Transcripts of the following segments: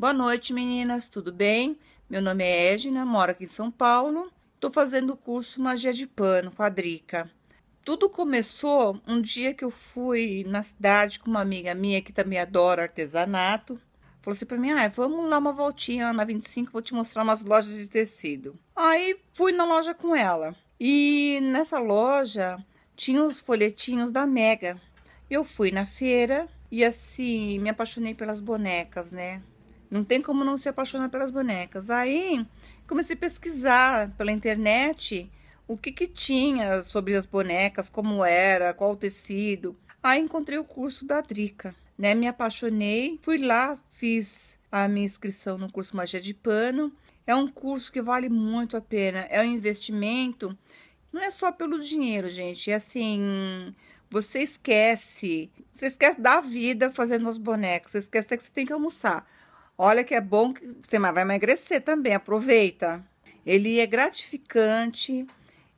Boa noite, meninas, tudo bem? Meu nome é Edna, moro aqui em São Paulo. Estou fazendo o curso Magia de Pano com a Drica. Tudo começou um dia que eu fui na cidade com uma amiga minha que também adora artesanato. Falou assim para mim: ah, vamos lá uma voltinha na 25, vou te mostrar umas lojas de tecido. Aí fui na loja com ela. E nessa loja tinha os folhetinhos da Mega. Eu fui na feira e assim me apaixonei pelas bonecas, né? Não tem como não se apaixonar pelas bonecas. Aí comecei a pesquisar pela internet o que, que tinha sobre as bonecas, como era, qual o tecido. Aí encontrei o curso da Drica, né? Me apaixonei, fui lá, fiz a minha inscrição no curso Magia de Pano. É um curso que vale muito a pena, é um investimento. Não é só pelo dinheiro, gente. É assim, você esquece, você esquece da vida fazendo as bonecas, você esquece até que você tem que almoçar. Olha que é bom que você vai emagrecer também, aproveita. Ele é gratificante,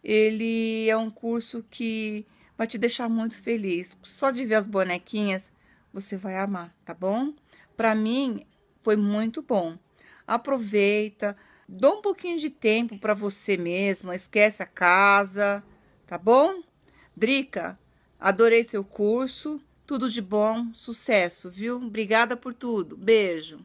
ele é um curso que vai te deixar muito feliz. Só de ver as bonequinhas, você vai amar, tá bom? Para mim, foi muito bom. Aproveita, dá um pouquinho de tempo para você mesma, esquece a casa, tá bom? Drica, adorei seu curso, tudo de bom, sucesso, viu? Obrigada por tudo, beijo.